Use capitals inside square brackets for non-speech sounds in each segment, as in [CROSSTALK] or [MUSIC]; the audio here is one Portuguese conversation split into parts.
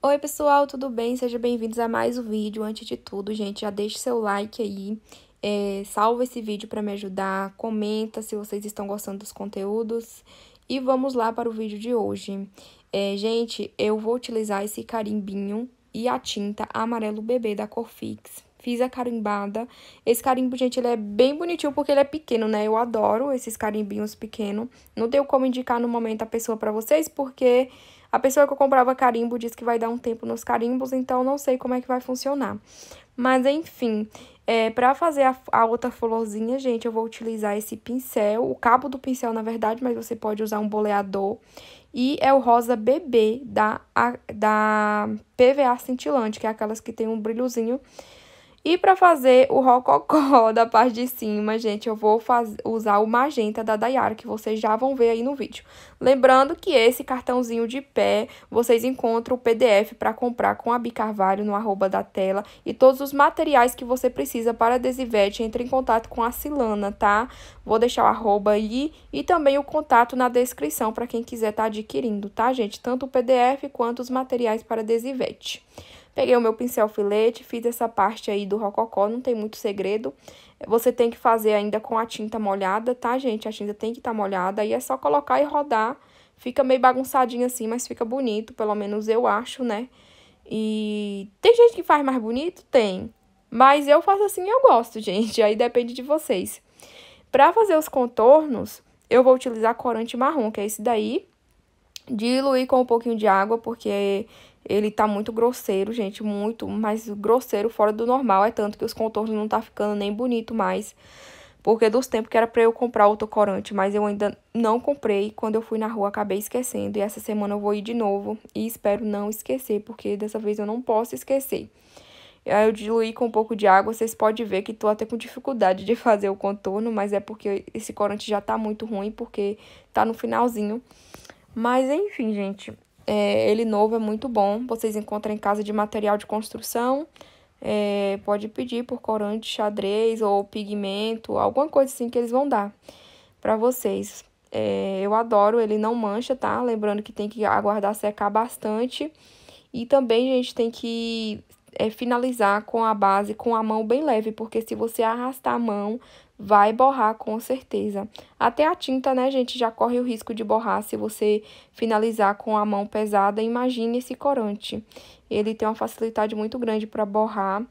Oi, pessoal, tudo bem? Sejam bem-vindos a mais um vídeo. Antes de tudo, gente, já deixe seu like aí, é, salva esse vídeo para me ajudar, comenta se vocês estão gostando dos conteúdos e vamos lá para o vídeo de hoje. É, gente, eu vou utilizar esse carimbinho e a tinta amarelo bebê da cor Fix. Fiz a carimbada. Esse carimbo, gente, ele é bem bonitinho porque ele é pequeno, né? Eu adoro esses carimbinhos pequenos. Não deu como indicar no momento a pessoa para vocês porque a pessoa que eu comprava carimbo disse que vai dar um tempo nos carimbos, então não sei como é que vai funcionar. Mas enfim, é, para fazer a, a, outra florzinha, gente, eu vou utilizar esse pincel, o cabo do pincel, na verdade, mas você pode usar um boleador. E é o rosa bebê da, a, da PVA cintilante, que é aquelas que tem um brilhozinho e para fazer o rococó [LAUGHS] da parte de cima, gente, eu vou usar o magenta da Dayara, que vocês já vão ver aí no vídeo. Lembrando que esse cartãozinho de pé, vocês encontram o PDF para comprar com a Bicarvalho no arroba da tela. E todos os materiais que você precisa para adesivete, entre em contato com a Silana, tá? Vou deixar o arroba aí e também o contato na descrição para quem quiser estar tá adquirindo, tá, gente? Tanto o PDF quanto os materiais para adesivete. Peguei o meu pincel filete, fiz essa parte aí do rococó, não tem muito segredo. Você tem que fazer ainda com a tinta molhada, tá, gente? A tinta tem que estar tá molhada e é só colocar e rodar. Fica meio bagunçadinho assim, mas fica bonito, pelo menos eu acho, né? E tem gente que faz mais bonito? Tem. Mas eu faço assim eu gosto, [LAUGHS] gente. Aí depende de vocês. Pra fazer os contornos, eu vou utilizar corante marrom, que é esse daí. Diluir com um pouquinho de água, porque ele tá muito grosseiro, gente, muito, mas grosseiro fora do normal. É tanto que os contornos não tá ficando nem bonito mais. Porque é dos tempos que era pra eu comprar outro corante mas eu ainda não comprei. Quando eu fui na rua, acabei esquecendo. E essa semana eu vou ir de novo e espero não esquecer, porque dessa vez eu não posso esquecer. Aí eu diluí com um pouco de água, vocês podem ver que tô até com dificuldade de [LAUGHS] fazer o contorno, mas é porque esse corante já tá muito ruim, porque tá no finalzinho. Mas enfim, gente, é, ele novo é muito bom. Vocês encontram em casa de material de construção. É, pode pedir por corante, xadrez ou pigmento, alguma coisa assim que eles vão dar para vocês. É, eu adoro, ele não mancha, tá? Lembrando que tem que aguardar secar bastante. E também, gente, tem que é, finalizar com a base com a mão bem leve, porque se você arrastar a mão, vai borrar com certeza. Até a tinta, né, gente, já corre o risco de borrar se você finalizar com a mão pesada. Imagine esse corante. Ele tem uma facilidade muito grande para borrar.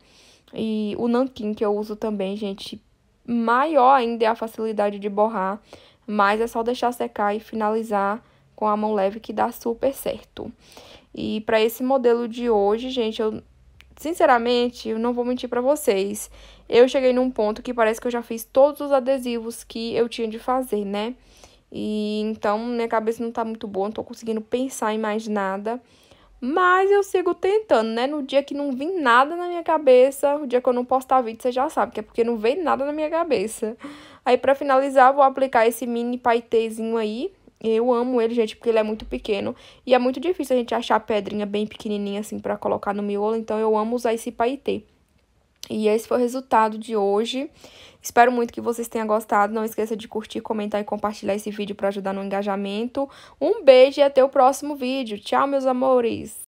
E o nanquim que eu uso também, gente, maior ainda é a facilidade de borrar, mas é só deixar secar e finalizar com a mão leve que dá super certo. E para esse modelo de hoje, gente, eu sinceramente, eu não vou mentir para vocês. Eu cheguei num ponto que parece que eu já fiz todos os adesivos que eu tinha de fazer, né? E então minha cabeça não tá muito boa, não tô conseguindo pensar em mais nada. Mas eu sigo tentando, né? No dia que não vem nada na minha cabeça, o dia que eu não postar vídeo, você já sabe que é porque não vem nada na minha cabeça. Aí para finalizar, vou aplicar esse mini paitezinho aí, eu amo ele, gente, porque ele é muito pequeno. E é muito difícil a gente achar pedrinha bem pequenininha, assim, para colocar no miolo. Então, eu amo usar esse paetê. E esse foi o resultado de hoje. Espero muito que vocês tenham gostado. Não esqueça de curtir, comentar e compartilhar esse vídeo para ajudar no engajamento. Um beijo e até o próximo vídeo. Tchau, meus amores!